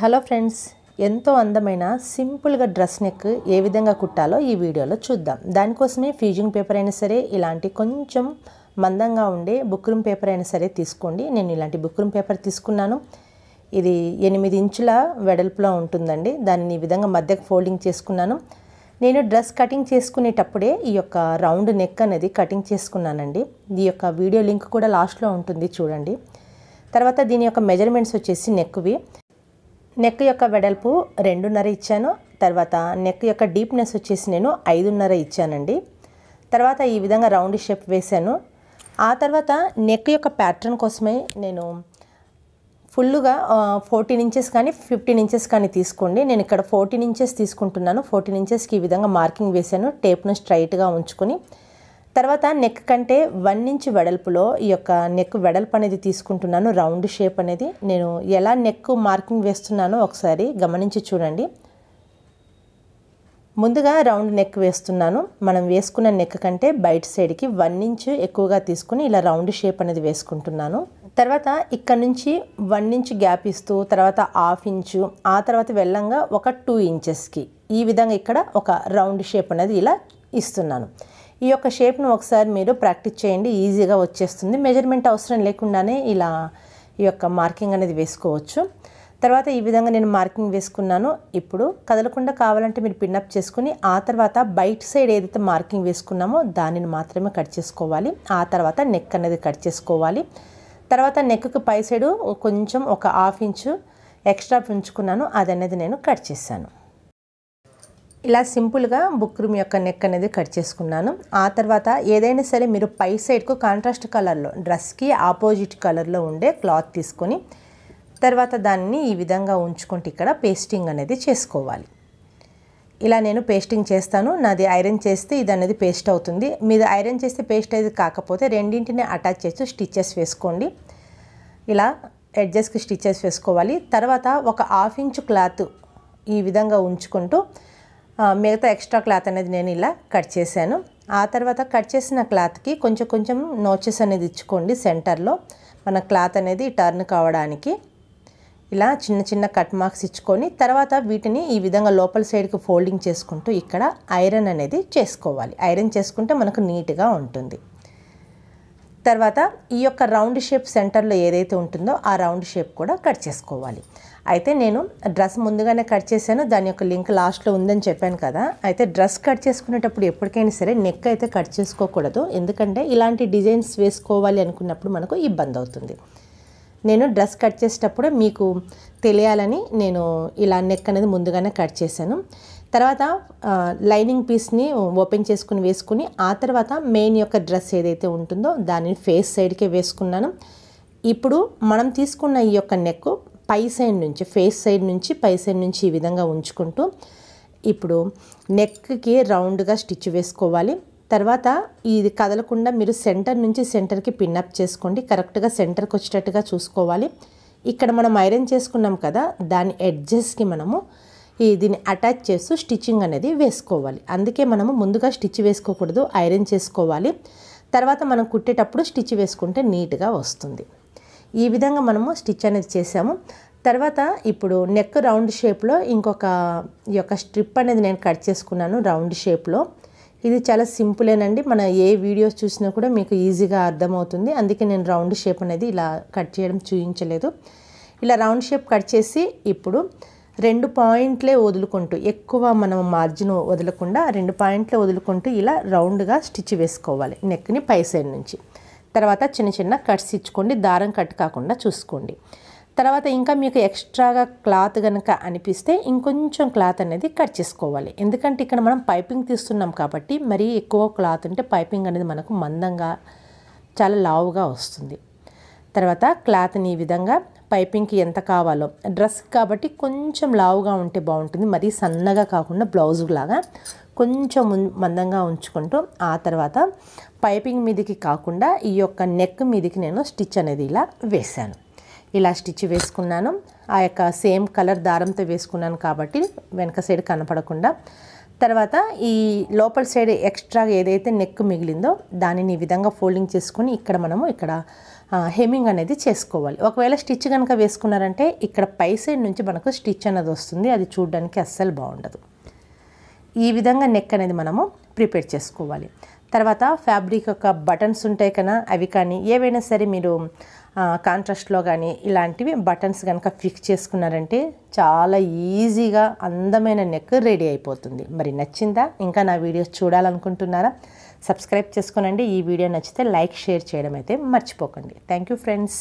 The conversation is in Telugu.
హలో ఫ్రెండ్స్ ఎంతో అందమైన సింపుల్గా డ్రెస్ నెక్ ఏ విధంగా కుట్టాలో ఈ వీడియోలో చూద్దాం దానికోసమే ఫ్యూజింగ్ పేపర్ అయినా సరే ఇలాంటి కొంచెం మందంగా ఉండే బుక్రూమ్ పేపర్ అయినా సరే తీసుకోండి నేను ఇలాంటి బుక్రూమ్ పేపర్ తీసుకున్నాను ఇది ఎనిమిది ఇంచుల వెడల్పులో ఉంటుందండి దాన్ని ఈ విధంగా మధ్యకు ఫోల్డింగ్ చేసుకున్నాను నేను డ్రెస్ కటింగ్ చేసుకునేటప్పుడే ఈ యొక్క రౌండ్ నెక్ అనేది కటింగ్ చేసుకున్నానండి ఈ యొక్క వీడియో లింక్ కూడా లాస్ట్లో ఉంటుంది చూడండి తర్వాత దీని యొక్క మెజర్మెంట్స్ వచ్చేసి నెక్వి నెక్ యొక్క వెడల్పు రెండున్నర ఇచ్చాను తర్వాత నెక్ యొక్క డీప్నెస్ వచ్చేసి నేను ఐదున్నర ఇచ్చానండి తర్వాత ఈ విధంగా రౌండ్ షేప్ వేశాను ఆ తర్వాత నెక్ యొక్క ప్యాటర్న్ కోసమే నేను ఫుల్గా ఫోర్టీన్ ఇంచెస్ కానీ ఫిఫ్టీన్ ఇంచెస్ కానీ తీసుకోండి నేను ఇక్కడ ఫోర్టీన్ ఇంచెస్ తీసుకుంటున్నాను ఫోర్టీన్ ఇంచెస్కి ఈ విధంగా మార్కింగ్ వేశాను టేప్ను స్ట్రైట్గా ఉంచుకొని తర్వాత నెక్ కంటే వన్ ఇంచ్ వెడల్పులో ఈ యొక్క నెక్ వెడల్పు అనేది తీసుకుంటున్నాను రౌండ్ షేప్ అనేది నేను ఎలా నెక్ మార్కింగ్ వేస్తున్నానో ఒకసారి గమనించి చూడండి ముందుగా రౌండ్ నెక్ వేస్తున్నాను మనం వేసుకున్న నెక్ కంటే బయట సైడ్కి వన్ ఇంచ్ ఎక్కువగా తీసుకుని ఇలా రౌండ్ షేప్ అనేది వేసుకుంటున్నాను తర్వాత ఇక్కడ నుంచి వన్ ఇంచ్ గ్యాప్ ఇస్తూ తర్వాత హాఫ్ ఇంచు ఆ తర్వాత వెళ్ళంగా ఒక టూ ఇంచెస్కి ఈ విధంగా ఇక్కడ ఒక రౌండ్ షేప్ అనేది ఇలా ఇస్తున్నాను ఈ యొక్క షేప్ను ఒకసారి మీరు ప్రాక్టీస్ చేయండి ఈజీగా వచ్చేస్తుంది మెజర్మెంట్ అవసరం లేకుండానే ఇలా ఈ యొక్క మార్కింగ్ అనేది వేసుకోవచ్చు తర్వాత ఈ విధంగా నేను మార్కింగ్ వేసుకున్నాను ఇప్పుడు కదలకుండా కావాలంటే మీరు పిన్నప్ చేసుకుని ఆ తర్వాత బయట సైడ్ ఏదైతే మార్కింగ్ వేసుకున్నామో దానిని మాత్రమే కట్ చేసుకోవాలి ఆ తర్వాత నెక్ అనేది కట్ చేసుకోవాలి తర్వాత నెక్కి పై సైడు కొంచెం ఒక హాఫ్ ఇంచు ఎక్స్ట్రా ఉంచుకున్నాను అది అనేది నేను కట్ చేశాను ఇలా సింపుల్గా బుక్రూమ్ యొక్క నెక్ అనేది కట్ చేసుకున్నాను ఆ తర్వాత ఏదైనా సరే మీరు పై సైడ్కు కాంట్రాస్ట్ కలర్లో డ్రెస్కి ఆపోజిట్ కలర్లో ఉండే క్లాత్ తీసుకొని తర్వాత దాన్ని ఈ విధంగా ఉంచుకుంటే ఇక్కడ పేస్టింగ్ అనేది చేసుకోవాలి ఇలా నేను పేస్టింగ్ చేస్తాను నాది ఐరన్ చేస్తే ఇది అనేది పేస్ట్ అవుతుంది మీది ఐరన్ చేస్తే పేస్ట్ అయితే కాకపోతే రెండింటిని అటాచ్ చేసి స్టిచ్చెస్ వేసుకోండి ఇలా ఎడ్జెస్కి స్టిచ్చెస్ వేసుకోవాలి తర్వాత ఒక హాఫ్ ఇంచు క్లాత్ ఈ విధంగా ఉంచుకుంటూ మిగతా ఎక్స్ట్రా క్లాత్ అనేది నేను ఇలా కట్ చేశాను ఆ తర్వాత కట్ చేసిన క్లాత్కి కొంచెం కొంచెం నోచెస్ అనేది ఇచ్చుకోండి సెంటర్లో మన క్లాత్ అనేది టర్న్ కావడానికి ఇలా చిన్న చిన్న కట్ మార్క్స్ ఇచ్చుకొని తర్వాత వీటిని ఈ విధంగా లోపల సైడ్కి ఫోల్డింగ్ చేసుకుంటూ ఇక్కడ ఐరన్ అనేది చేసుకోవాలి ఐరన్ చేసుకుంటే మనకు నీట్గా ఉంటుంది తర్వాత ఈ యొక్క రౌండ్ షేప్ సెంటర్లో ఏదైతే ఉంటుందో ఆ రౌండ్ షేప్ కూడా కట్ చేసుకోవాలి అయితే నేను డ్రెస్ ముందుగానే కట్ చేశాను దాని యొక్క లింక్ లాస్ట్లో ఉందని చెప్పాను కదా అయితే డ్రెస్ కట్ చేసుకునేటప్పుడు ఎప్పటికైనా సరే నెక్ అయితే కట్ చేసుకోకూడదు ఎందుకంటే ఇలాంటి డిజైన్స్ వేసుకోవాలి అనుకున్నప్పుడు మనకు ఇబ్బంది అవుతుంది నేను డ్రెస్ కట్ చేసేటప్పుడు మీకు తెలియాలని నేను ఇలా నెక్ అనేది ముందుగానే కట్ చేశాను తర్వాత లైనింగ్ పీస్ని ఓపెన్ చేసుకుని వేసుకుని ఆ తర్వాత మెయిన్ యొక్క డ్రెస్ ఏదైతే ఉంటుందో దానిని ఫేస్ సైడ్కే వేసుకున్నాను ఇప్పుడు మనం తీసుకున్న ఈ యొక్క నెక్ పై సైడ్ నుంచి ఫేస్ సైడ్ నుంచి పై సైడ్ నుంచి ఈ విధంగా ఉంచుకుంటూ ఇప్పుడు నెక్కి రౌండ్గా స్టిచ్ వేసుకోవాలి తర్వాత ఇది కదలకుండా మీరు సెంటర్ నుంచి సెంటర్కి పిన్అప్ చేసుకోండి కరెక్ట్గా సెంటర్కి వచ్చేటట్టుగా చూసుకోవాలి ఇక్కడ మనం ఐరన్ చేసుకున్నాం కదా దాని ఎడ్జెస్కి మనము ఈ దీన్ని అటాచ్ చేస్తూ స్టిచ్చింగ్ అనేది వేసుకోవాలి అందుకే మనము ముందుగా స్టిచ్ వేసుకోకూడదు ఐరన్ చేసుకోవాలి తర్వాత మనం కుట్టేటప్పుడు స్టిచ్ వేసుకుంటే నీట్గా వస్తుంది ఈ విధంగా మనము స్టిచ్ అనేది చేసాము తర్వాత ఇప్పుడు నెక్ రౌండ్ షేప్లో ఇంకొక ఈ యొక్క స్ట్రిప్ అనేది నేను కట్ చేసుకున్నాను రౌండ్ షేప్లో ఇది చాలా సింపులేనండి మన ఏ వీడియోస్ చూసినా కూడా మీకు ఈజీగా అర్థమవుతుంది అందుకే నేను రౌండ్ షేప్ అనేది ఇలా కట్ చేయడం చూపించలేదు ఇలా రౌండ్ షేప్ కట్ చేసి ఇప్పుడు రెండు పాయింట్లే వదులుకుంటూ ఎక్కువ మనం మార్జిన్ వదలకుండా రెండు పాయింట్లే వదులుకుంటూ ఇలా రౌండ్గా స్టిచ్ వేసుకోవాలి నెక్ని పై సైడ్ నుంచి తర్వాత చిన్న చిన్న కట్స్ ఇచ్చుకోండి దారం కట్ కాకుండా చూసుకోండి తర్వాత ఇంకా మీకు ఎక్స్ట్రాగా క్లాత్ కనుక అనిపిస్తే ఇంకొంచెం క్లాత్ అనేది కట్ చేసుకోవాలి ఎందుకంటే ఇక్కడ మనం పైపింగ్ తీస్తున్నాం కాబట్టి మరీ ఎక్కువ క్లాత్ ఉంటే పైపింగ్ అనేది మనకు మందంగా చాలా లావుగా వస్తుంది తర్వాత క్లాత్ని ఈ విధంగా పైపింగ్కి ఎంత కావాలో డ్రెస్ కాబట్టి కొంచెం లావుగా ఉంటే బాగుంటుంది మరీ సన్నగా కాకుండా బ్లౌజ్ లాగా కొంచెం మందంగా ఉంచుకుంటూ ఆ తర్వాత పైపింగ్ మీదకి కాకుండా ఈ యొక్క నెక్ మీదకి నేను స్టిచ్ అనేది ఇలా వేశాను ఇలా స్టిచ్ వేసుకున్నాను ఆ యొక్క సేమ్ కలర్ దారంతో వేసుకున్నాను కాబట్టి వెనక సైడ్ కనపడకుండా తర్వాత ఈ లోపల సైడ్ ఎక్స్ట్రాగా ఏదైతే నెక్ మిగిలిందో దానిని ఈ విధంగా ఫోల్డింగ్ చేసుకొని ఇక్కడ మనము ఇక్కడ హెమ్మింగ్ అనేది చేసుకోవాలి ఒకవేళ స్టిచ్ కనుక వేసుకున్నారంటే ఇక్కడ పై సైడ్ నుంచి మనకు స్టిచ్ అనేది వస్తుంది అది చూడడానికి అస్సలు బాగుండదు ఈ విధంగా నెక్ అనేది మనము ప్రిపేర్ చేసుకోవాలి తర్వాత ఫ్యాబ్రిక్ యొక్క బటన్స్ ఉంటాయి కదా అవి కానీ ఏవైనా సరే మీరు కాంట్రాస్ట్లో కానీ ఇలాంటివి బటన్స్ కనుక ఫిక్స్ చేసుకున్నారంటే చాలా ఈజీగా అందమైన నెక్ రెడీ అయిపోతుంది మరి నచ్చిందా ఇంకా నా వీడియోస్ చూడాలనుకుంటున్నారా సబ్స్క్రైబ్ చేసుకోనండి ఈ వీడియో నచ్చితే లైక్ షేర్ చేయడం అయితే మర్చిపోకండి థ్యాంక్ యూ ఫ్రెండ్స్